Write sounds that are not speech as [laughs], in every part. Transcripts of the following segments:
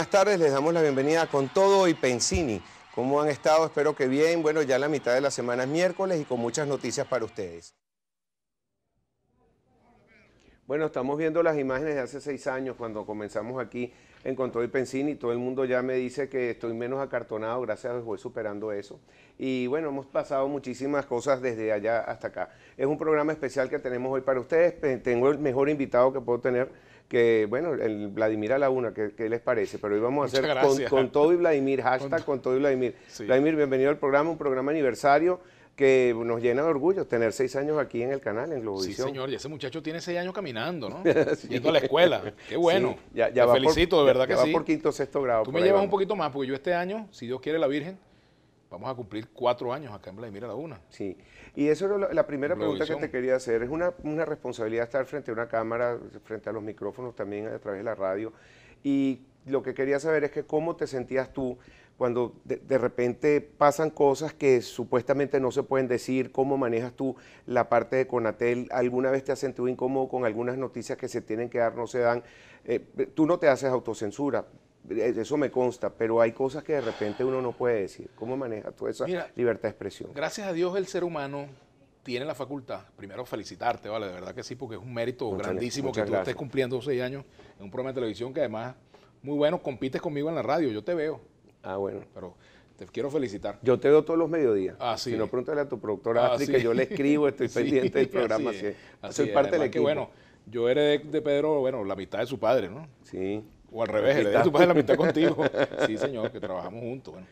buenas tardes. Les damos la bienvenida con todo y Pensini. ¿Cómo han estado? Espero que bien. Bueno, ya la mitad de la semana es miércoles y con muchas noticias para ustedes. Bueno, estamos viendo las imágenes de hace seis años cuando comenzamos aquí en Control y Pensini. Todo el mundo ya me dice que estoy menos acartonado, gracias a Dios voy superando eso. Y bueno, hemos pasado muchísimas cosas desde allá hasta acá. Es un programa especial que tenemos hoy para ustedes. Tengo el mejor invitado que puedo tener que bueno, el Vladimir a la una, ¿qué, les parece? Pero hoy vamos a hacer con, todo y Vladimir, hashtag con, todo y Vladimir. Vladimir, bienvenido al programa, un programa aniversario que nos llena de orgullo tener seis años aquí en el canal, en Globovisión. Sí, señor, y ese muchacho tiene seis años caminando, ¿no? [laughs] Yendo a la escuela. Qué bueno. ya, ya Te felicito, de verdad ya, que va por quinto sexto grado. Tú me llevas un poquito más, porque yo este año, si Dios quiere la Virgen, vamos a cumplir cuatro años acá en Vladimir a la una. Sí, y eso era la primera pregunta que te quería hacer. Es una, una, responsabilidad estar frente a una cámara, frente a los micrófonos también a través de la radio. Y lo que quería saber es que cómo te sentías tú cuando de, repente pasan cosas que supuestamente no se pueden decir, cómo manejas tú la parte de Conatel, alguna vez te has sentido incómodo con algunas noticias que se tienen que dar, no se dan, eh, tú no te haces autocensura, eh, eso me consta, pero hay cosas que de repente uno no puede decir. ¿Cómo maneja toda esa libertad de expresión? Gracias a Dios el ser humano tiene la facultad. Primero felicitarte, vale, de verdad que sí, porque es un mérito grandísimo que tú estés cumpliendo seis años en un programa de televisión que además muy bueno, compites conmigo en la radio, yo te veo. Ah, bueno. Pero te quiero felicitar. Yo te veo todos los mediodías. Ah, sí. si no, pregúntale a tu productora ah, que yo le escribo, estoy [laughs] pendiente del programa. Soy parte del equipo. Que, bueno, yo heredé de Pedro, bueno, la mitad de su padre, ¿no? Sí. O al revés, tu la mitad contigo. [laughs] Sí, señor, que trabajamos juntos. Bueno.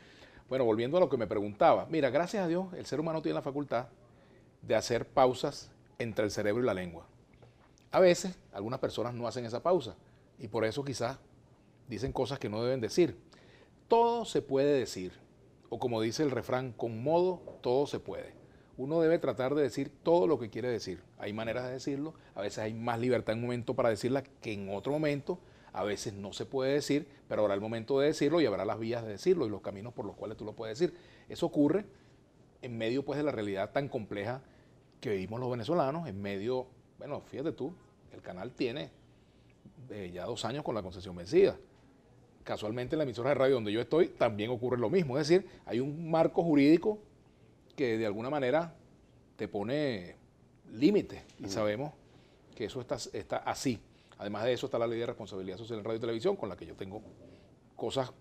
bueno, volviendo a lo que me preguntaba. Mira, gracias a Dios, el ser humano tiene la facultad de hacer pausas entre el cerebro y la lengua. A veces, algunas personas no hacen esa pausa y por eso quizás dicen cosas que no deben decir. Todo se puede decir, o como dice el refrán, con modo todo se puede. Uno debe tratar de decir todo lo que quiere decir. Hay maneras de decirlo, a veces hay más libertad en un momento para decirla que en otro momento, a veces no se puede decir, pero habrá el momento de decirlo y habrá las vías de decirlo y los caminos por los cuales tú lo puedes decir. Eso ocurre en medio pues de la realidad tan compleja que vivimos los venezolanos, en medio, bueno, fíjate tú, el canal tiene eh, ya dos años con la concesión vencida. Casualmente en la emisora de radio donde yo estoy también ocurre lo mismo. Es decir, hay un marco jurídico que de alguna manera te pone límite y sabemos que eso está así. Además de eso está la ley de responsabilidad social en radio y televisión, con la que yo tengo cosas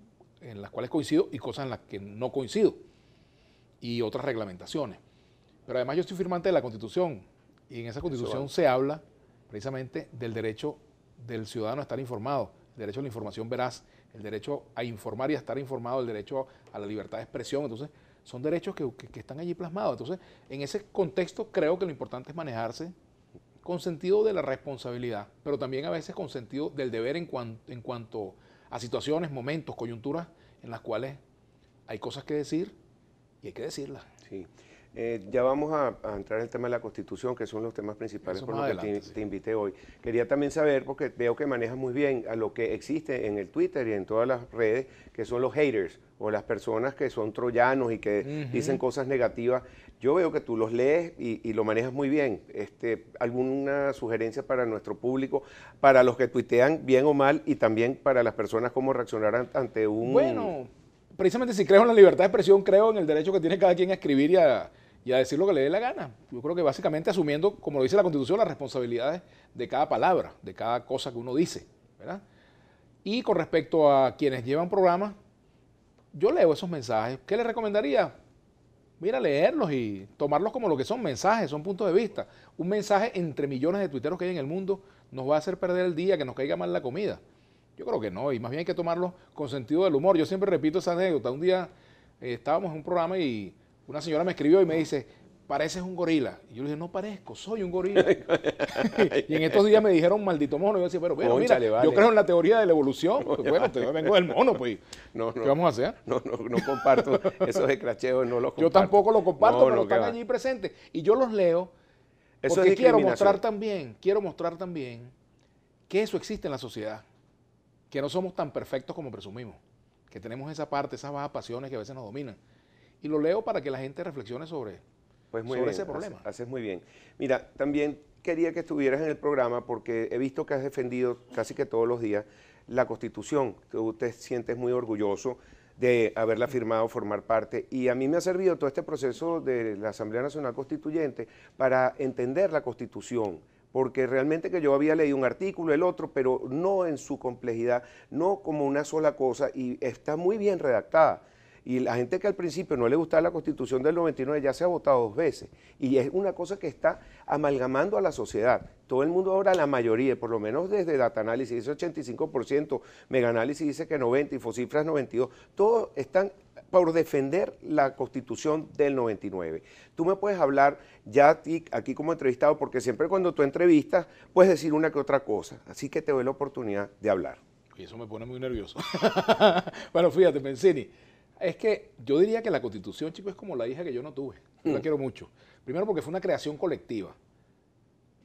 en las cuales coincido y cosas en las que no coincido, y otras reglamentaciones. Pero además yo estoy firmante de la Constitución, y en esa Constitución se habla precisamente del derecho del ciudadano a estar informado, el derecho a la información veraz, el derecho a informar y a estar informado, el derecho a la libertad de expresión. Entonces, son derechos que están allí plasmados. Entonces, en ese contexto creo que lo importante es manejarse con sentido de la responsabilidad, pero también a veces con sentido del deber en, en cuanto a situaciones, momentos, coyunturas en las cuales hay cosas que decir y hay que decirlas. Sí. Eh, ya vamos a, entrar en el tema de la Constitución, que son los temas principales por los que te, invité hoy. Quería también saber, porque veo que manejas muy bien a lo que existe en el Twitter y en todas las redes, que son los haters o las personas que son troyanos y que dicen cosas negativas. Yo veo que tú los lees y, lo manejas muy bien. Este, ¿Alguna sugerencia para nuestro público, para los que tuitean bien o mal y también para las personas cómo reaccionar ante un... Bueno, precisamente si creo en la libertad de expresión, creo en el derecho que tiene cada quien a escribir y a y a decir lo que le dé la gana. Yo creo que básicamente asumiendo, como lo dice la Constitución, las responsabilidades de cada palabra, de cada cosa que uno dice. Y con respecto a quienes llevan programas, yo leo esos mensajes. ¿Qué les recomendaría? Mira, leerlos y tomarlos como lo que son mensajes, son puntos de vista. Un mensaje entre millones de tuiteros que hay en el mundo nos va a hacer perder el día, que nos caiga mal la comida. Yo creo que no, y más bien hay que tomarlos con sentido del humor. Yo siempre repito esa anécdota. Un día eh, estábamos en un programa y una señora me escribió y me dice, pareces un gorila. Y yo le dije, no parezco, soy un gorila. [laughs] y en estos días me dijeron, maldito mono. yo decía, pero bueno, mira, yo creo en la teoría de la evolución. [laughs] Pues bueno, te vengo del mono, pues. No, no, ¿Qué vamos a hacer? No, no, no comparto [laughs] esos escracheos, no los comparto. Yo tampoco los comparto, pero están allí presentes. Y yo los leo porque quiero mostrar también, quiero mostrar también que eso existe en la sociedad, que no somos tan perfectos como presumimos, que tenemos esa parte, esas bajas pasiones que a veces nos dominan y lo leo para que la gente reflexione sobre, pues ese problema. Haces, muy bien. Mira, también quería que estuvieras en el programa porque he visto que has defendido casi que todos los días la Constitución, que usted sientes muy orgulloso de haberla firmado, formar parte. Y a mí me ha servido todo este proceso de la Asamblea Nacional Constituyente para entender la Constitución, porque realmente que yo había leído un artículo, el otro, pero no en su complejidad, no como una sola cosa, y está muy bien redactada. Y la gente que al principio no le gustaba la constitución del 99 ya se ha votado dos veces. Y es una cosa que está amalgamando a la sociedad. Todo el mundo ahora, la mayoría, por lo menos desde Data Análisis, dice 85%, Mega Análisis dice que 90%, y Fosifras 92%, todos están por defender la constitución del 99. Tú me puedes hablar ya aquí, como entrevistado, porque siempre cuando tú entrevistas puedes decir una que otra cosa. Así que te doy la oportunidad de hablar. Y eso me pone muy nervioso. [laughs] bueno, fíjate, Mencini, es que yo diría que la constitución, chico, es como la hija que yo no tuve. la mm. quiero mucho. Primero porque fue una creación colectiva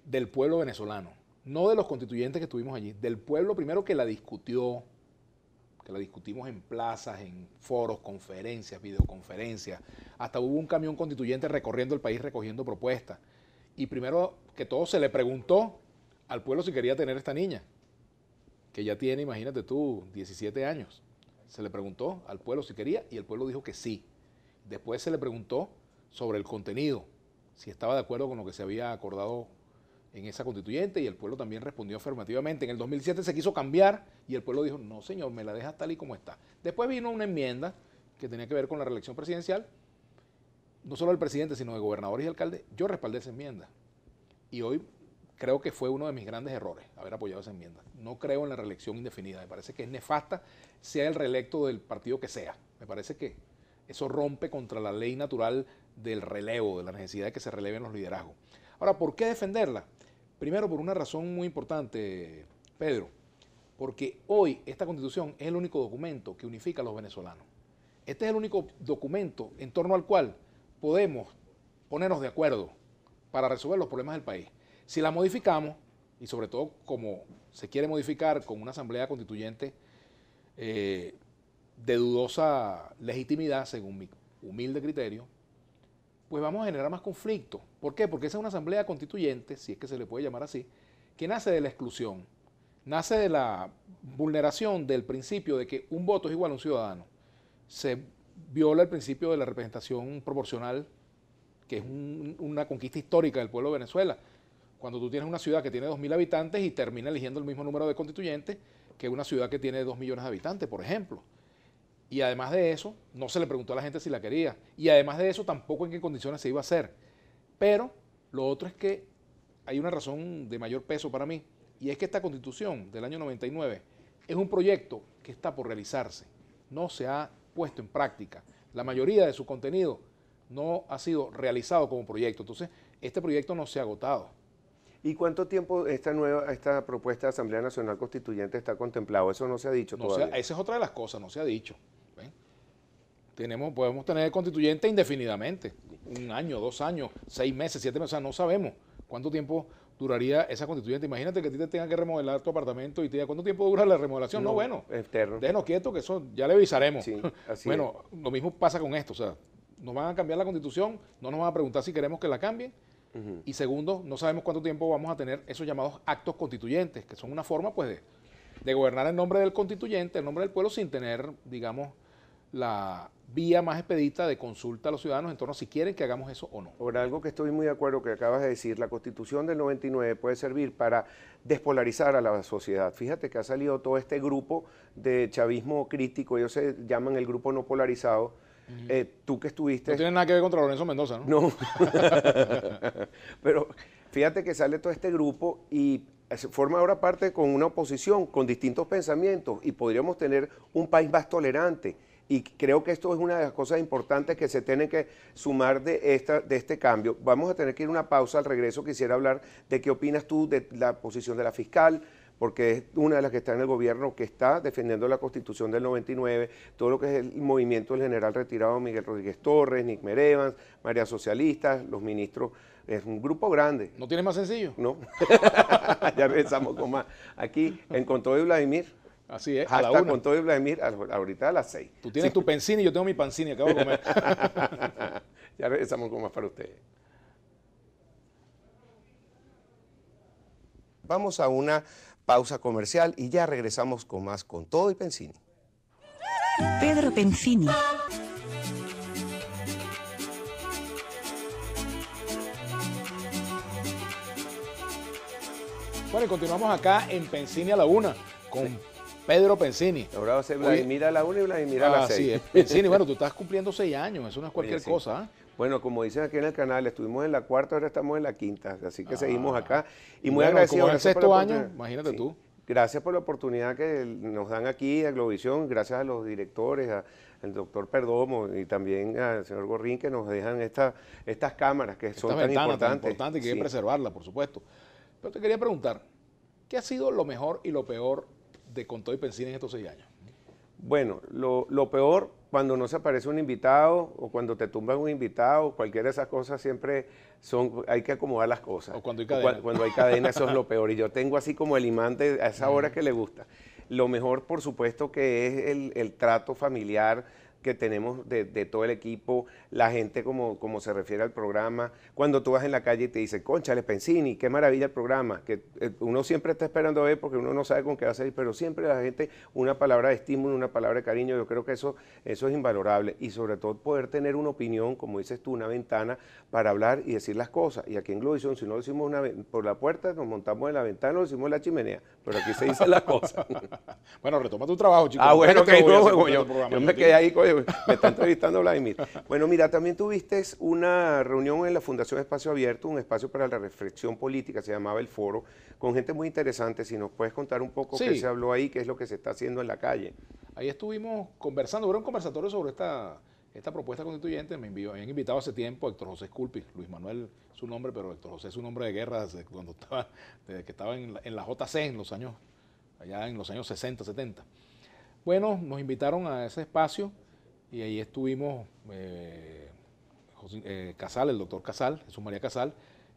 del pueblo venezolano, no de los constituyentes que estuvimos allí, del pueblo primero que la discutió, que la discutimos en plazas, en foros, conferencias, videoconferencias. Hasta hubo un camión constituyente recorriendo el país recogiendo propuestas. Y primero que todo se le preguntó al pueblo si quería tener esta niña, que ya tiene, imagínate tú, 17 años se le preguntó al pueblo si quería y el pueblo dijo que sí. Después se le preguntó sobre el contenido, si estaba de acuerdo con lo que se había acordado en esa constituyente y el pueblo también respondió afirmativamente. En el 2007 se quiso cambiar y el pueblo dijo, no señor, me la deja tal y como está. Después vino una enmienda que tenía que ver con la reelección presidencial, no solo del presidente, sino de gobernadores y alcaldes. Yo respaldé esa enmienda y hoy creo que fue uno de mis grandes errores haber apoyado esa enmienda. No creo en la reelección indefinida, me parece que es nefasta, sea el reelecto del partido que sea. Me parece que eso rompe contra la ley natural del relevo, de la necesidad de que se releven los liderazgos. Ahora, ¿por qué defenderla? Primero, por una razón muy importante, Pedro, porque hoy esta constitución es el único documento que unifica a los venezolanos. Este es el único documento en torno al cual podemos ponernos de acuerdo para resolver los problemas del país. Si la modificamos, y sobre todo como se quiere modificar con una asamblea constituyente eh, de dudosa legitimidad, según mi humilde criterio, pues vamos a generar más conflicto. ¿Por qué? Porque esa es una asamblea constituyente, si es que se le puede llamar así, que nace de la exclusión, nace de la vulneración del principio de que un voto es igual a un ciudadano. Se viola el principio de la representación proporcional, que es una conquista histórica del pueblo de Venezuela cuando tú tienes una ciudad que tiene 2.000 habitantes y termina eligiendo el mismo número de constituyentes que una ciudad que tiene 2 millones de habitantes, por ejemplo. Y además de eso, no se le preguntó a la gente si la quería. Y además de eso, tampoco en qué condiciones se iba a hacer. Pero lo otro es que hay una razón de mayor peso para mí, y es que esta constitución del año 99 es un proyecto que está por realizarse. No se ha puesto en práctica. La mayoría de su contenido no ha sido realizado como proyecto. Entonces, este proyecto no se ha agotado ¿Y cuánto tiempo esta nueva esta propuesta de Asamblea Nacional Constituyente está contemplado? Eso no se ha dicho todavía. Sea, esa es otra de las cosas, no se ha dicho. Tenemos, podemos tener el constituyente indefinidamente, un año, dos años, seis meses, siete meses, o sea, no sabemos cuánto tiempo duraría esa constituyente. Imagínate que a ti te tengan que remodelar tu apartamento y te diga, ¿cuánto tiempo dura la remodelación? No, bueno, externo. quieto que eso ya le avisaremos. bueno, lo mismo pasa con esto, o sea, nos van a cambiar la constitución, no nos van a preguntar si queremos que la cambien, y segundo, no sabemos cuánto tiempo vamos a tener esos llamados actos constituyentes, que son una forma pues de, gobernar en nombre del constituyente, en nombre del pueblo, sin tener, digamos, la vía más expedita de consulta a los ciudadanos en torno a si quieren que hagamos eso o no. Ahora, algo que estoy muy de acuerdo que acabas de decir, la constitución del 99 puede servir para despolarizar a la sociedad. Fíjate que ha salido todo este grupo de chavismo crítico, ellos se llaman el grupo no polarizado, eh, tú que estuviste... No tiene nada que ver con Lorenzo Mendoza, ¿no? No. [laughs] Pero fíjate que sale todo este grupo y forma ahora parte con una oposición, con distintos pensamientos y podríamos tener un país más tolerante. Y creo que esto es una de las cosas importantes que se tienen que sumar de, esta, de este cambio. Vamos a tener que ir a una pausa al regreso. Quisiera hablar de qué opinas tú de la posición de la fiscal, porque es una de las que está en el gobierno, que está defendiendo la constitución del 99, todo lo que es el movimiento del general retirado Miguel Rodríguez Torres, Nick Merevans, María Socialista, los ministros, es un grupo grande. ¿No tiene más sencillo? No, [laughs] ya regresamos con más. Aquí, en Contó de Vladimir. Así es, Hasta a Vladimir, ahorita a las seis. Tú tienes tu tu y yo tengo mi pancini, acabo de comer. [laughs] ya regresamos con más para ustedes. Vamos a una pausa comercial y ya regresamos con más con todo y Pensini. Pedro Pensini. Bueno, y continuamos acá en Pensini a la una con Pedro Pensini. Ahora ser Vladimir a la una y Vladimir a la ah, seis. Así Pensini, [laughs] bueno, tú estás cumpliendo seis años, eso no es cualquier cosa. ¿eh? Bueno, como dicen aquí en el canal, estuvimos en la cuarta, ahora estamos en la quinta, así que seguimos acá. Y muy agradecido. Como el sexto año, imagínate tú. Gracias por la oportunidad que nos dan aquí a Globovisión, gracias a los directores, al doctor Perdomo y también al señor Gorrín que nos dejan esta, estas cámaras que son tan importantes. Tan importante que hay que preservarlas, por supuesto. Pero te quería preguntar, ¿qué ha sido lo mejor y lo peor de conto y Pensina en estos seis años? Bueno, lo, lo peor cuando no se aparece un invitado o cuando te tumba un invitado, cualquiera de esas cosas, siempre son, hay que acomodar las cosas. O cuando hay cadena. cuando hay cadena, eso es lo [laughs] peor. Y yo tengo así como el de a esa hora que le gusta. Lo mejor, por supuesto, que es el, el trato familiar que tenemos de, todo el equipo, la gente como, como se refiere al programa. Cuando tú vas en la calle y te dicen, conchale, Pensini, qué maravilla el programa, que eh, uno siempre está esperando a ver porque uno no sabe con qué va a salir, pero siempre la gente, una palabra de estímulo, una palabra de cariño, yo creo que eso, eso es invalorable. Y sobre todo poder tener una opinión, como dices tú, una ventana para hablar y decir las cosas. Y aquí en Globison, si no lo hicimos una, por la puerta, nos montamos en la ventana, lo hicimos en la chimenea pero aquí se dice la cosa. [laughs] bueno, retoma tu trabajo, chicos. Ah, bueno, que no, yo, yo, me este quedé ahí, coño, me [laughs] está entrevistando Vladimir. Bueno, mira, también tuviste una reunión en la Fundación Espacio Abierto, un espacio para la reflexión política, se llamaba el foro, con gente muy interesante. Si nos puedes contar un poco qué se habló ahí, qué es lo que se está haciendo en la calle. Ahí estuvimos conversando, hubo un conversatorio sobre esta esta propuesta constituyente me envió, invitado hace tiempo a Héctor José Sculpi, Luis Manuel su nombre, pero Héctor José es un nombre de guerra desde cuando estaba, que estaba en la, JC en los años, allá en los años 60, 70. Bueno, nos invitaron a ese espacio y ahí estuvimos eh, eh, Casal, el doctor Casal, Jesús María Casal,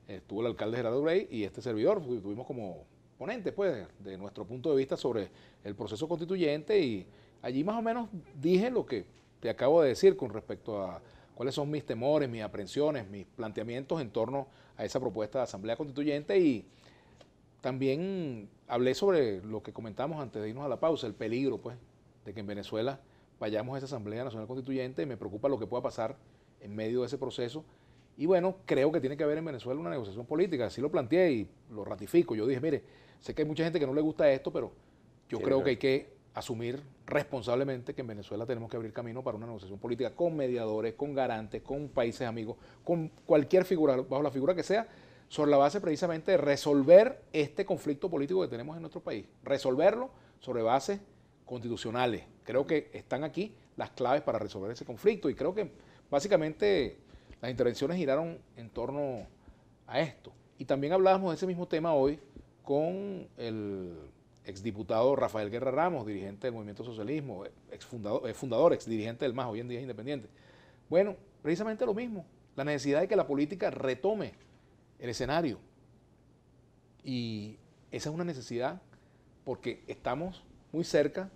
estuvo el alcalde Gerardo Rey y este servidor, estuvimos como ponentes pues, de nuestro punto de vista sobre el proceso constituyente y allí más o menos dije lo que te acabo de decir con respecto a cuáles son mis temores, mis aprensiones, mis planteamientos en torno a esa propuesta de Asamblea Constituyente y también hablé sobre lo que comentamos antes de irnos a la pausa, el peligro pues de que en Venezuela vayamos a esa Asamblea Nacional Constituyente y me preocupa lo que pueda pasar en medio de ese proceso. Y bueno, creo que tiene que haber en Venezuela una negociación política, así lo planteé y lo ratifico. Yo dije, mire, sé que hay mucha gente que no le gusta esto, pero yo creo que hay que asumir responsablemente que en Venezuela tenemos que abrir camino para una negociación política con mediadores, con garantes, con países amigos, con cualquier figura, bajo la figura que sea, sobre la base precisamente de resolver este conflicto político que tenemos en nuestro país, resolverlo sobre bases constitucionales. Creo que están aquí las claves para resolver ese conflicto y creo que básicamente las intervenciones giraron en torno a esto. Y también hablábamos de ese mismo tema hoy con el exdiputado Rafael Guerra Ramos, dirigente del Movimiento Socialismo, exfundador, eh, fundador, exdirigente del MAS, hoy en día es independiente. Bueno, precisamente lo mismo, la necesidad de que la política retome el escenario. Y esa es una necesidad porque estamos muy cerca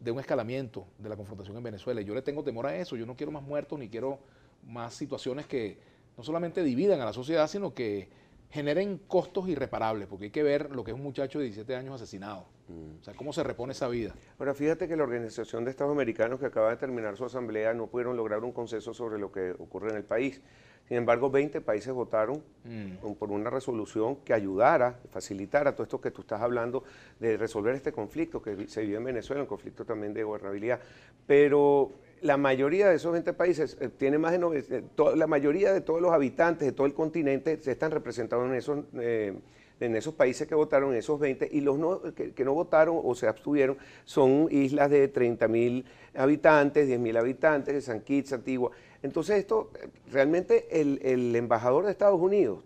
de un escalamiento de la confrontación en Venezuela. Y yo le tengo temor a eso, yo no quiero más muertos ni quiero más situaciones que no solamente dividan a la sociedad, sino que generen costos irreparables, porque hay que ver lo que es un muchacho de 17 años asesinado. Mm. O sea, cómo se repone esa vida. Ahora, fíjate que la Organización de Estados Americanos, que acaba de terminar su asamblea, no pudieron lograr un consenso sobre lo que ocurre en el país. Sin embargo, 20 países votaron mm. por una resolución que ayudara, facilitara todo esto que tú estás hablando de resolver este conflicto que se vive en Venezuela, un conflicto también de gobernabilidad. Pero la mayoría de esos 20 países eh, tiene más de eh, la mayoría de todos los habitantes de todo el continente se están representados en esos eh, en esos países que votaron, esos 20, y los que, no votaron o se abstuvieron son islas de 30.000 habitantes, 10.000 habitantes, de San Kitts, Antigua. Entonces esto, realmente el, embajador de Estados Unidos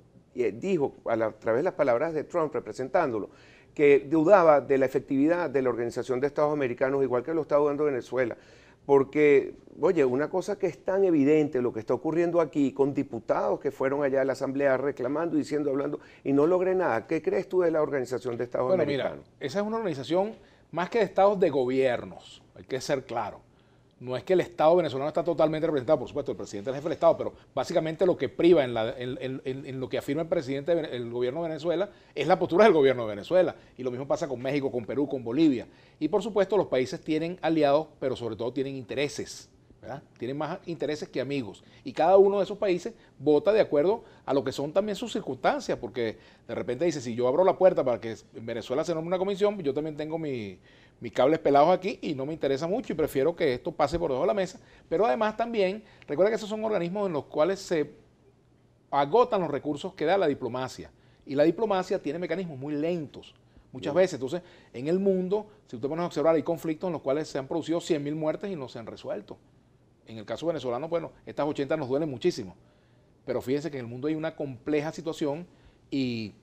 dijo a, a través de las palabras de Trump representándolo, que dudaba de la efectividad de la Organización de Estados Americanos, igual que lo está dudando Venezuela porque, oye, una cosa que es tan evidente, lo que está ocurriendo aquí, con diputados que fueron allá a la Asamblea reclamando, diciendo, hablando, y no logré nada. ¿Qué crees tú de la Organización de Estados bueno, Mira, esa es una organización más que de estados de gobiernos, hay que ser claro. No es que el Estado venezolano está totalmente representado, por supuesto, el presidente es el jefe del Estado, pero básicamente lo que priva en, lo que afirma el presidente del gobierno de Venezuela es la postura del gobierno de Venezuela. Y lo mismo pasa con México, con Perú, con Bolivia. Y por supuesto los países tienen aliados, pero sobre todo tienen intereses. Tienen más intereses que amigos. Y cada uno de esos países vota de acuerdo a lo que son también sus circunstancias, porque de repente dice, si yo abro la puerta para que en Venezuela se nombre una comisión, yo también tengo mis cables pelados aquí y no me interesa mucho y prefiero que esto pase por debajo de la mesa. Pero además también, recuerda que esos son organismos en los cuales se agotan los recursos que da la diplomacia. Y la diplomacia tiene mecanismos muy lentos muchas veces. Entonces, en el mundo, si usted pone a observar, hay conflictos en los cuales se han producido 100.000 muertes y no se han resuelto. En el caso venezolano, bueno, estas 80 nos duelen muchísimo. Pero fíjense que en el mundo hay una compleja situación y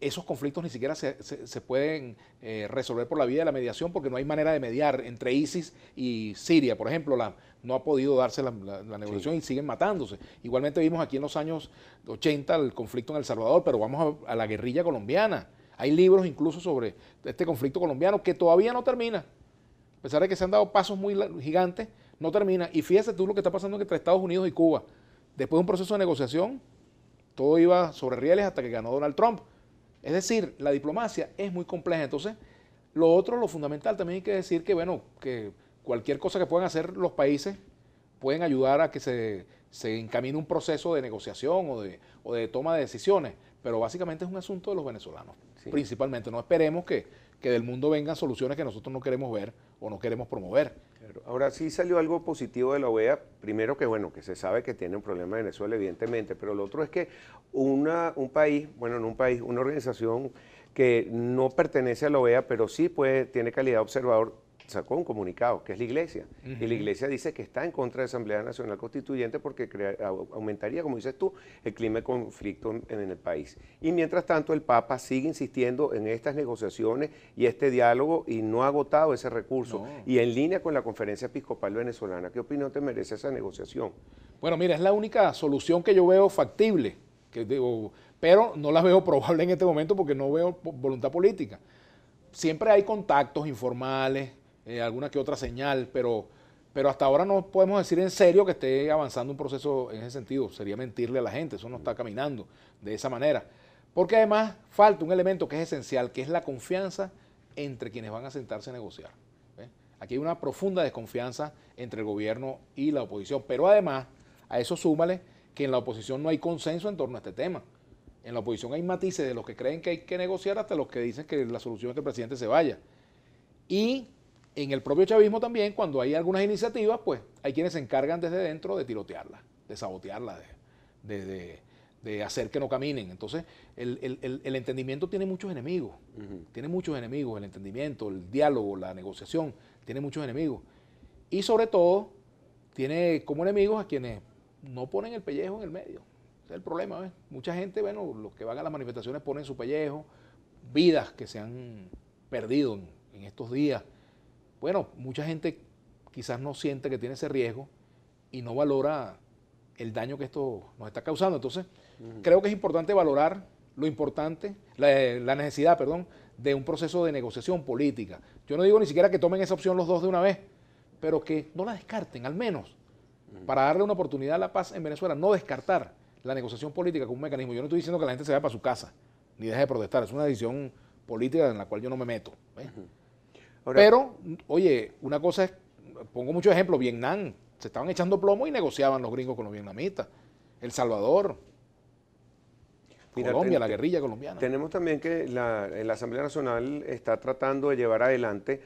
esos conflictos ni siquiera se, se, pueden eh, resolver por la vía de la mediación porque no hay manera de mediar entre ISIS y Siria, por ejemplo, la, no ha podido darse la, negociación y siguen matándose. Igualmente vimos aquí en los años 80 el conflicto en El Salvador, pero vamos a, a la guerrilla colombiana. Hay libros incluso sobre este conflicto colombiano que todavía no termina, a pesar de que se han dado pasos muy gigantes, no termina. Y fíjese tú lo que está pasando entre Estados Unidos y Cuba. Después de un proceso de negociación, todo iba sobre rieles hasta que ganó Donald Trump. Es decir, la diplomacia es muy compleja. Entonces, lo otro, lo fundamental, también hay que decir que, bueno, que cualquier cosa que puedan hacer los países pueden ayudar a que se, encamine un proceso de negociación o de, toma de decisiones. Pero básicamente es un asunto de los venezolanos, principalmente. No esperemos que, que del mundo vengan soluciones que nosotros no queremos ver o no queremos promover. Ahora sí salió algo positivo de la OEA, primero que bueno, que se sabe que tiene un problema en Venezuela, evidentemente, pero lo otro es que una, un país, bueno, no un país, una organización que no pertenece a la OEA, pero sí puede, tiene calidad de observador, sacó un comunicado, que es la iglesia. Y la iglesia dice que está en contra de la Asamblea Nacional Constituyente porque aumentaría, como dices tú, el clima de conflicto en, el país. Y mientras tanto, el Papa sigue insistiendo en estas negociaciones y este diálogo y no ha agotado ese recurso. Y en línea con la Conferencia Episcopal Venezolana, ¿qué opinión te merece esa negociación? Bueno, mira, es la única solución que yo veo factible, que digo, pero no la veo [laughs] probable en este momento porque no veo voluntad política. Siempre hay contactos informales, eh, alguna que otra señal, pero, pero hasta ahora no podemos decir en serio que esté avanzando un proceso en ese sentido. Sería mentirle a la gente, eso no está caminando de esa manera. Porque además falta un elemento que es esencial, que es la confianza entre quienes van a sentarse a negociar. ¿eh? Aquí hay una profunda desconfianza entre el gobierno y la oposición, pero además a eso súmale que en la oposición no hay consenso en torno a este tema. En la oposición hay matices de los que creen que hay que negociar hasta los que dicen que la solución es que el presidente se vaya. Y en el propio chavismo también, cuando hay algunas iniciativas, pues hay quienes se encargan desde dentro de tirotearlas, de sabotearlas, de, hacer que no caminen. Entonces, el, entendimiento tiene muchos enemigos, tiene muchos enemigos, el entendimiento, el diálogo, la negociación, tiene muchos enemigos. Y sobre todo, tiene como enemigos a quienes no ponen el pellejo en el medio. Ese es el problema, ¿ves? Mucha gente, bueno, los que van a las manifestaciones ponen su pellejo, vidas que se han perdido en estos días bueno, mucha gente quizás no siente que tiene ese riesgo y no valora el daño que esto nos está causando. Entonces, creo que es importante valorar lo importante, la, necesidad, perdón, de un proceso de negociación política. Yo no digo ni siquiera que tomen esa opción los dos de una vez, pero que no la descarten, al menos, para darle una oportunidad a la paz en Venezuela, no descartar la negociación política como un mecanismo. Yo no estoy diciendo que la gente se vaya para su casa, ni deje de protestar, es una decisión política en la cual yo no me meto. Pero, oye, una cosa es, pongo mucho ejemplo, Vietnam, se estaban echando plomo y negociaban los gringos con los vietnamitas. El Salvador, Colombia, la guerrilla colombiana. Tenemos también que eh, la, Asamblea Nacional está tratando de llevar adelante,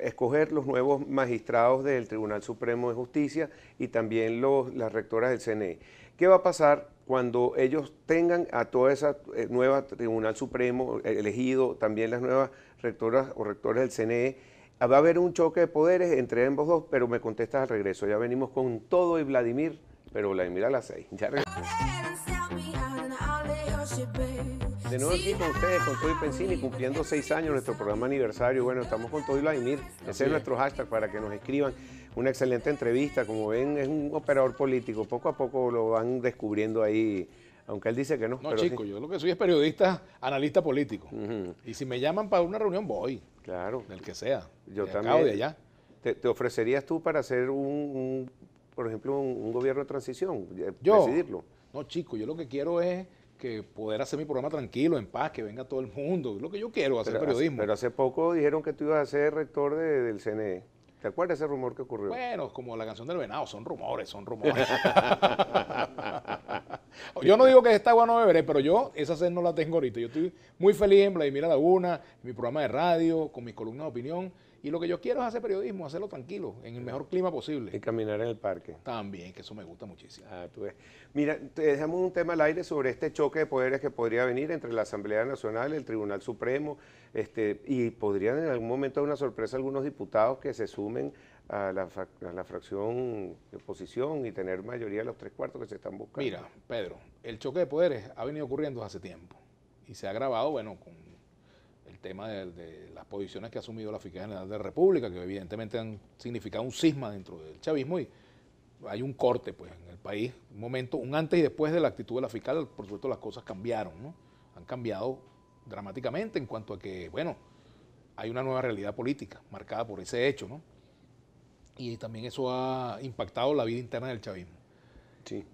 escoger los nuevos magistrados del Tribunal Supremo de Justicia y también las rectoras del CNE. ¿Qué va a pasar cuando ellos tengan a toda esa eh, nueva Tribunal Supremo eh, elegido, también las nuevas rectoras o rectores del CNE. Va a haber un choque de poderes entre ambos dos, pero me contestas al regreso. Ya venimos con todo y Vladimir, pero Vladimir a las seis. de nuevo aquí con ustedes, con Toy Pensini, cumpliendo seis años nuestro programa aniversario. Bueno, estamos con todo y Vladimir, ese es nuestro hashtag para que nos escriban. Una excelente entrevista, como ven, es un operador político, poco a poco lo van descubriendo ahí aunque él dice que no. No, chico, yo lo que soy es periodista, analista político. Y si me llaman para una reunión, voy. Claro. Del que sea. Yo también. Acá de allá. Te, ofrecerías tú para hacer un, por ejemplo, un, gobierno de transición? Yo, decidirlo. No, chico, yo lo que quiero es que poder hacer mi programa tranquilo, en paz, que venga todo el mundo. Lo que yo quiero, hacer periodismo. pero hace poco dijeron que tú ibas a ser rector del CNE. ¿Te acuerdas ese rumor que ocurrió? Bueno, como la canción del venado, son rumores, son rumores. [laughs] [laughs] yo no digo que esta agua no beberé, pero yo esa sed no la tengo ahorita. Yo estoy muy feliz en Vladimir Laguna, en mi programa de radio, con mis columnas de opinión. Y lo que yo quiero es hacer periodismo, hacerlo tranquilo, en el mejor clima posible. Y caminar en el parque. También, que eso me gusta muchísimo. Ah, tú ves. Mira, te dejamos un tema al aire sobre este choque de poderes que podría venir entre la Asamblea Nacional, el Tribunal Supremo, este, y podrían en algún momento dar una sorpresa algunos diputados que se sumen a la, a la, fracción de oposición y tener mayoría de los tres cuartos que se están buscando. Mira, Pedro, el choque de poderes ha venido ocurriendo hace tiempo y se ha agravado, bueno, con tema de, las posiciones que ha asumido la Fiscalía General de la República, que evidentemente han significado un cisma dentro del chavismo y hay un corte pues, en el país, un momento, un antes y después de la actitud de la fiscal, por supuesto las cosas cambiaron, han cambiado dramáticamente en cuanto a que, bueno, hay una nueva realidad política marcada por ese hecho, ¿no? Y también eso ha impactado la vida interna del chavismo. Sí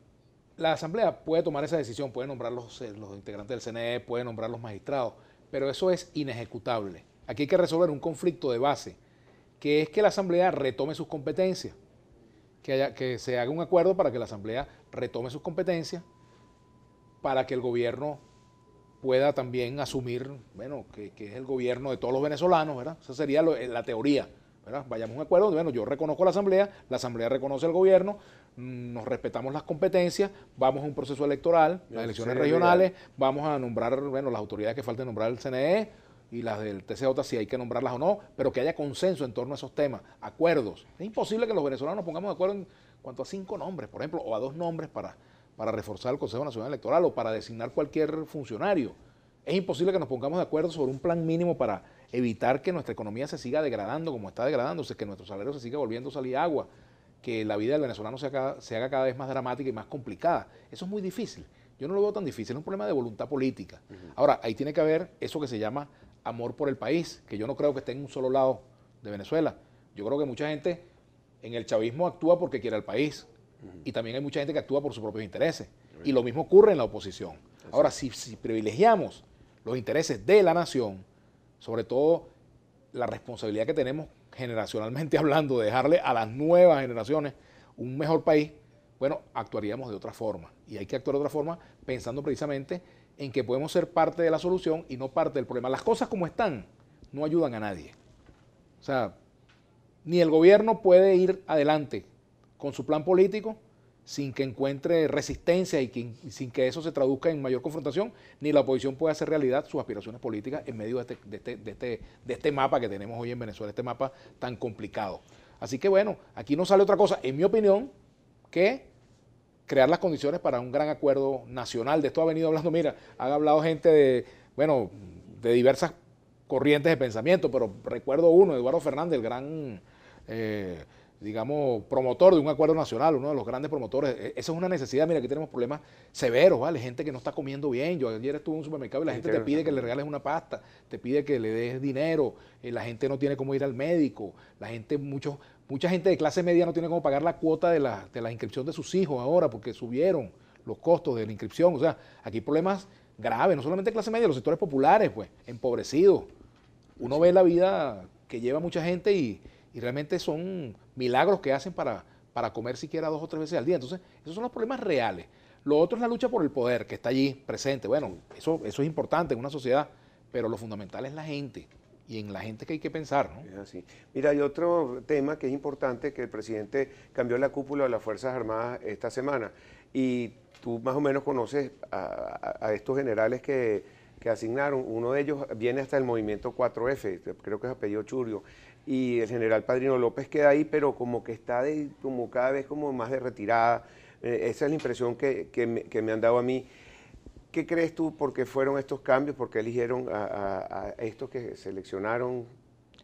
la Asamblea puede tomar esa decisión, puede nombrar los, los integrantes del CNE, puede nombrar los magistrados, pero eso es inejecutable. Aquí hay que resolver un conflicto de base, que es que la Asamblea retome sus competencias, que, haya, que se haga un acuerdo para que la Asamblea retome sus competencias, para que el gobierno pueda también asumir, bueno, que, es el gobierno de todos los venezolanos, ¿verdad? Esa sería eh, la teoría Vayamos a un acuerdo donde, bueno, yo reconozco la Asamblea, la Asamblea reconoce al gobierno, nos respetamos las competencias, vamos a un proceso electoral, las elecciones e. regionales, vamos a nombrar, bueno, las autoridades que falten nombrar el CNE y las del TCJ si hay que nombrarlas o no, pero que haya consenso en torno a esos temas, acuerdos. Es imposible que los venezolanos nos pongamos de acuerdo en cuanto a cinco nombres, por ejemplo, o a dos nombres para, para reforzar el Consejo Nacional Electoral o para designar cualquier funcionario. Es imposible que nos pongamos de acuerdo sobre un plan mínimo para evitar que nuestra economía se siga degradando como está degradándose, que nuestro salario se siga volviendo a salir agua, que la vida del venezolano se haga, se haga, cada vez más dramática y más complicada. Eso es muy difícil. Yo no lo veo tan difícil, es un problema de voluntad política. Ahora, ahí tiene que haber eso que se llama amor por el país, que yo no creo que esté en un solo lado de Venezuela. Yo creo que mucha gente en el chavismo actúa porque quiere al país. Y también hay mucha gente que actúa por sus propios intereses. Y lo mismo ocurre en la oposición. Ahora, si privilegiamos los intereses de la nación, sobre todo la responsabilidad que tenemos generacionalmente [laughs] hablando de dejarle a las nuevas generaciones un mejor país, bueno, actuaríamos de otra forma. Y hay que actuar de otra forma pensando precisamente en que podemos ser parte de la solución y no parte del problema. Las cosas como están no ayudan a nadie. O sea, ni el gobierno puede ir adelante con su plan político sin que encuentre resistencia y, sin que eso se traduzca en mayor confrontación, ni la oposición puede hacer realidad sus aspiraciones políticas en medio este, este, este, de este, mapa que tenemos hoy en Venezuela, este mapa tan complicado. Así que bueno, aquí no sale otra cosa, en mi opinión, que crear las condiciones para un gran acuerdo nacional. De esto ha venido hablando, mira, ha hablado gente de, bueno, de diversas corrientes de pensamiento, pero recuerdo uno, Eduardo Fernández, el gran eh, digamos, promotor de un acuerdo nacional, uno de los grandes promotores. E-, esa es una necesidad, mira, aquí tenemos problemas severos, ¿vale? Gente que no está comiendo bien. Yo ayer estuve en un supermercado y la gente te pide que le regales una pasta, te pide que le des dinero, eh, la gente no tiene cómo ir al médico, la gente, muchos, mucha gente de clase media no tiene cómo pagar la cuota de la, de la inscripción de sus hijos ahora porque subieron los costos de la inscripción. O sea, aquí hay problemas graves, no solamente clase media, los sectores populares, pues, empobrecidos. Uno ve la vida que lleva mucha gente y, y realmente son milagros que hacen para, para comer siquiera dos o tres veces al día. Entonces, esos son los problemas reales. Lo otro es la lucha por el poder, que está allí presente. Bueno, eso, eso es importante en una sociedad, pero lo fundamental es la gente y en la gente que hay que pensar. así. Mira, hay otro tema que es importante, que el presidente cambió la cúpula de las Fuerzas Armadas esta semana. Y tú más o menos conoces a, estos generales que, que asignaron. Uno de ellos viene hasta el movimiento 4F, creo que es apellido Churio y el general Padrino López queda ahí, pero como que está como cada vez como más de retirada. Eh, esa es la impresión que, me, han dado a mí. ¿Qué crees tú por qué fueron estos cambios? ¿Por qué eligieron a, estos que seleccionaron?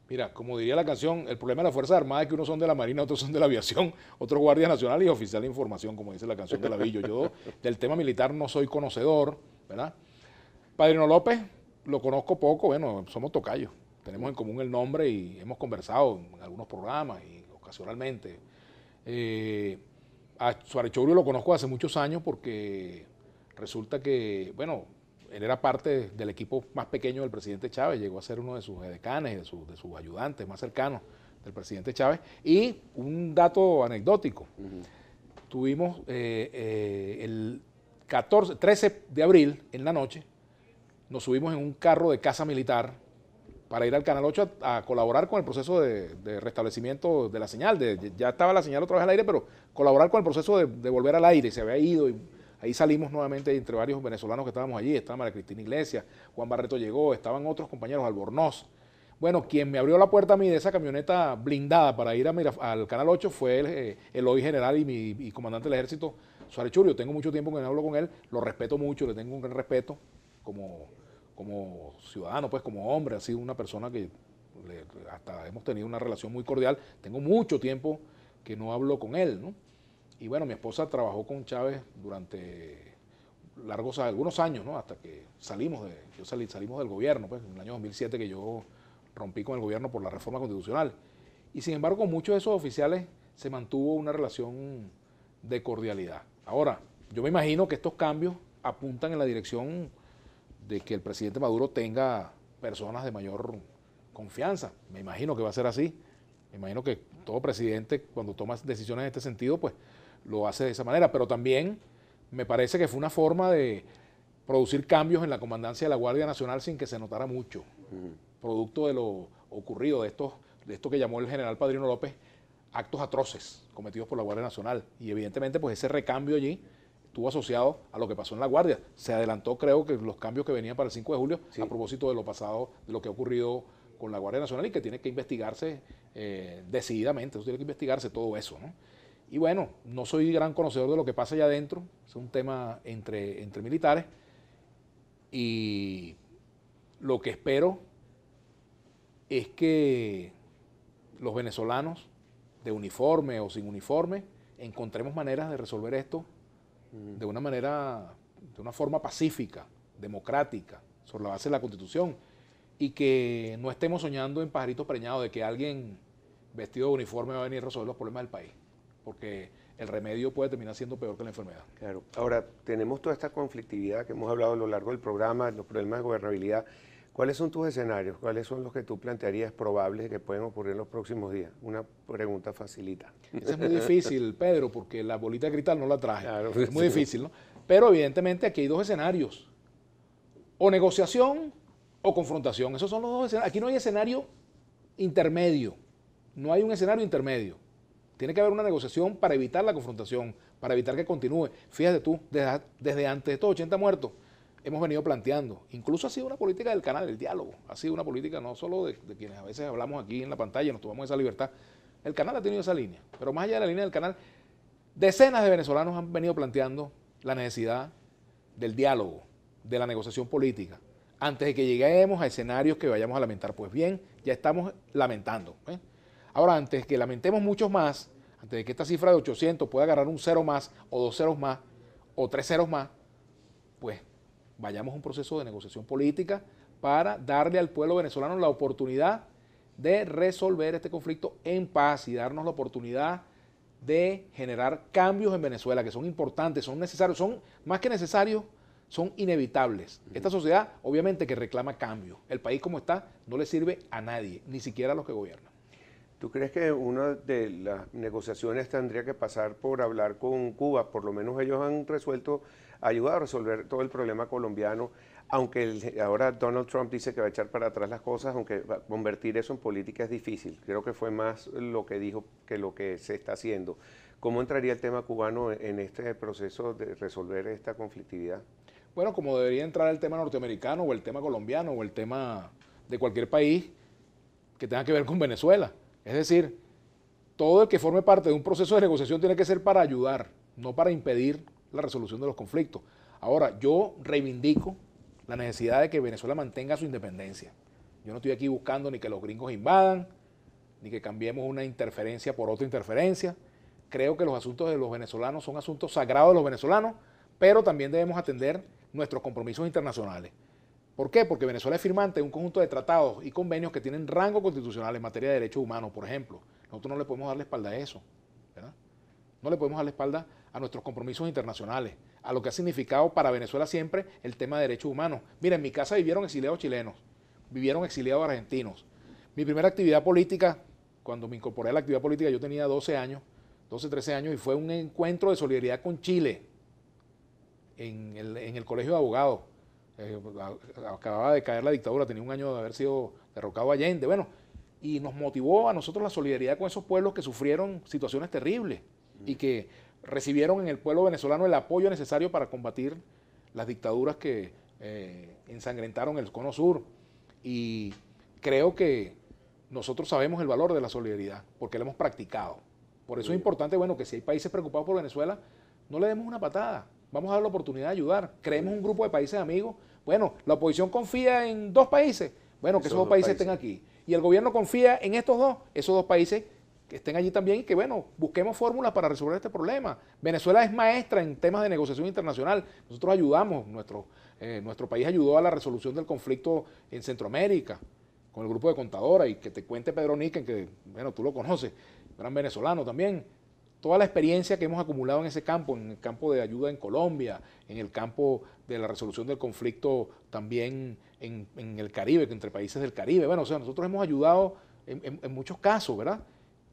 Mira, como diría la canción, el problema de la Fuerza Armada es que unos son de la Marina, otros son de la Aviación, [laughs] otros Guardia Nacional y oficial de información, como dice la canción de la Villa. Yo del tema militar no soy conocedor, ¿verdad? Padrino López, lo conozco poco, bueno, somos tocayos tenemos en común el nombre y hemos conversado en algunos programas y ocasionalmente. Eh, a Suárez lo conozco hace muchos años porque resulta que, bueno, él era parte del equipo más pequeño del presidente Chávez, llegó a ser uno de sus edecanes de, de sus ayudantes más cercanos del presidente Chávez. Y un dato anecdótico, tuvimos eh, eh, el 14, 13 de abril en la noche, nos subimos en un carro de casa militar para ir al Canal 8 a, colaborar con el proceso de, restablecimiento de la señal. De, ya estaba la señal otra vez al aire, pero colaborar con el proceso de, volver al aire. Se había ido y ahí salimos nuevamente entre varios venezolanos que estábamos allí. Estaba María Cristina Iglesias, Juan Barreto llegó, estaban otros compañeros, Albornoz. Bueno, quien me abrió la puerta a mí de esa camioneta blindada para ir a al Canal 8 fue el, eh, el hoy general y mi y comandante del ejército, Suárez Churio. Tengo mucho tiempo que hablo con él, lo respeto mucho, le tengo un gran respeto como como ciudadano, pues como hombre, ha sido una persona que hasta hemos tenido una relación muy cordial. Tengo mucho tiempo que no hablo con él, ¿no? Y bueno, mi esposa trabajó con Chávez durante largos algunos años, ¿no? Hasta que salimos de yo salí, salimos del gobierno, pues en el año 2007 que yo rompí con el gobierno por la reforma constitucional. Y sin embargo, con muchos de esos oficiales se mantuvo una relación de cordialidad. Ahora, yo me imagino que estos cambios apuntan en la dirección de que el presidente Maduro tenga personas de mayor confianza. Me imagino que va a ser así. Me imagino que todo presidente cuando toma decisiones en este sentido, pues lo hace de esa manera. Pero también me parece que fue una forma de producir cambios en la comandancia de la Guardia Nacional sin que se notara mucho, producto de lo ocurrido, de, estos, de esto que llamó el general Padrino López actos atroces cometidos por la Guardia Nacional. Y evidentemente, pues ese recambio allí estuvo asociado a lo que pasó en la Guardia. Se adelantó, creo, que los cambios que venían para el 5 de julio a propósito de lo pasado, de lo que ha ocurrido con la Guardia Nacional y que tiene que investigarse eh, decididamente, eso tiene que investigarse todo eso. Y bueno, no soy gran conocedor de lo que pasa allá adentro, es un tema entre, entre militares y lo que espero es que los venezolanos, de uniforme o sin uniforme, encontremos maneras de resolver esto de una manera, de una forma pacífica, democrática, sobre la base de la Constitución, y que no estemos soñando en pajaritos preñados de que alguien vestido de uniforme va a venir a resolver los problemas del país, porque el remedio puede terminar siendo peor que la enfermedad. Claro. Ahora, tenemos toda esta conflictividad que hemos hablado a lo largo del programa, los problemas de gobernabilidad. ¿Cuáles son tus escenarios? ¿Cuáles son los que tú plantearías probables que pueden ocurrir en los próximos días? Una pregunta facilita. Eso es muy difícil, [laughs] Pedro, porque la bolita de cristal no la traje. es muy difícil, ¿no? Pero evidentemente aquí hay dos escenarios. O negociación o confrontación. Esos son los dos escenarios. Aquí no hay escenario intermedio. No hay un escenario intermedio. Tiene que haber una negociación para evitar la confrontación, para evitar que continúe. Fíjate tú, desde, desde antes de estos 80 muertos, hemos venido planteando. Incluso ha sido una política del canal, el diálogo. Ha sido una política no solo de, quienes a veces hablamos aquí en la pantalla, nos tomamos esa libertad. El canal ha tenido esa línea, pero más allá de la línea del canal, decenas de venezolanos han venido planteando la necesidad del diálogo, de la negociación política, antes de que lleguemos a escenarios que vayamos a lamentar. Pues bien, ya estamos lamentando. ¿eh? Ahora, antes de que lamentemos muchos más, antes de que esta cifra de 800 pueda agarrar un cero más, o dos ceros más, o tres ceros más, pues vayamos a un proceso de negociación política para darle al pueblo venezolano la oportunidad de resolver este conflicto en paz y darnos la oportunidad de generar cambios en Venezuela que son importantes, son necesarios, son más que necesarios, son inevitables. Esta sociedad obviamente que reclama cambios. El país como está no le sirve a nadie, ni siquiera a los que gobiernan. ¿Tú crees que una de las negociaciones tendría que pasar por hablar con Cuba? Por lo menos ellos han resuelto ayuda a resolver todo el problema colombiano, aunque ahora Donald Trump dice que va a echar para atrás las cosas, aunque convertir eso en política es difícil. Creo que fue más lo que dijo que lo que se está haciendo. ¿Cómo entraría el tema cubano en este proceso de resolver esta conflictividad? Bueno, como debería entrar el tema norteamericano o el tema colombiano o el tema de cualquier país que tenga que ver con Venezuela. Es decir, todo el que forme parte de un proceso de negociación tiene que ser para ayudar, no para impedir la resolución de los conflictos. Ahora, yo reivindico la necesidad de que Venezuela mantenga su independencia. Yo no estoy aquí buscando ni que los gringos invadan, ni que cambiemos una interferencia por otra interferencia. Creo que los asuntos de los venezolanos son asuntos sagrados de los venezolanos, pero también debemos atender nuestros compromisos internacionales. ¿Por qué? Porque Venezuela es firmante de un conjunto de tratados y convenios que tienen rango constitucional en materia de derechos humanos, por ejemplo. Nosotros no le podemos dar la espalda a eso. No le podemos dar la espalda a nuestros compromisos internacionales, a lo que ha significado para Venezuela siempre el tema de derechos humanos. Mira, en mi casa vivieron exiliados chilenos, vivieron exiliados argentinos. Mi primera actividad política, cuando me incorporé a la actividad política, yo tenía 12 años, 12, 13 años, y fue un encuentro de solidaridad con Chile en el, Colegio de Abogados. Eh, acababa de caer la dictadura, tenía un año de haber sido derrocado Allende. Bueno, y nos motivó a nosotros la solidaridad con esos pueblos que sufrieron situaciones terribles y que recibieron en el pueblo venezolano el apoyo necesario para combatir las dictaduras que eh, ensangrentaron el cono sur. Y creo que nosotros sabemos el valor de la solidaridad, porque la hemos practicado. Por eso es importante, bueno, que si hay países preocupados por Venezuela, no le demos una patada. Vamos a dar la oportunidad de ayudar. Creemos un grupo de países amigos. Bueno, la oposición confía en dos países. Bueno, que esos dos países, países estén aquí. Y el gobierno confía en estos dos. Esos dos países que estén allí también y que, bueno, busquemos fórmulas para resolver este problema. Venezuela es maestra en temas de negociación internacional. Nosotros ayudamos, nuestro, eh, nuestro país ayudó a la resolución del conflicto en Centroamérica con el grupo de contadora y que te cuente Pedro Niquen, que, bueno, tú lo conoces, gran venezolano también. Toda la experiencia que hemos acumulado en ese campo, en el campo de ayuda en Colombia, en el campo de la resolución del conflicto también en, el Caribe, entre países del Caribe. Bueno, o sea, nosotros hemos ayudado en muchos casos, ¿verdad?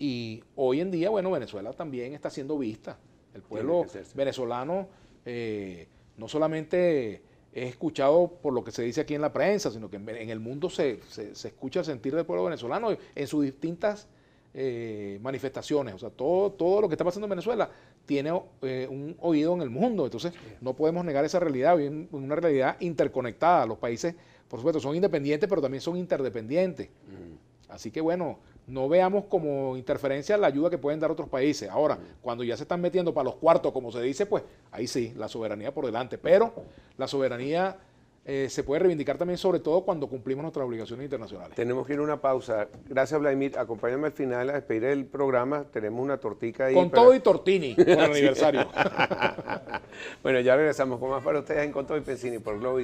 Y hoy en día, bueno, Venezuela también está siendo vista. El pueblo venezolano eh, no solamente es escuchado por lo que se dice aquí en la prensa, sino que en, el mundo se, se, escucha el sentir del pueblo venezolano en sus distintas eh, manifestaciones. O sea, todo, todo lo que está pasando en Venezuela tiene eh, un oído en el mundo. Entonces, no podemos negar esa realidad, una realidad interconectada. Los países, por supuesto, son independientes, pero también son interdependientes. Así que, bueno, no veamos como interferencia la ayuda que pueden dar otros países. Ahora, cuando ya se están metiendo para los cuartos, como se dice, pues ahí sí, la soberanía por delante. Pero la soberanía eh, se puede reivindicar también, sobre todo cuando cumplimos nuestras obligaciones internacionales. Tenemos que ir a una pausa. Gracias, Vladimir. Acompáñame al final a despedir el programa. Tenemos una tortica ahí. Con todo y tortini por [laughs] aniversario. [laughs] bueno, ya regresamos con más para ustedes en Con y Pensini por Globo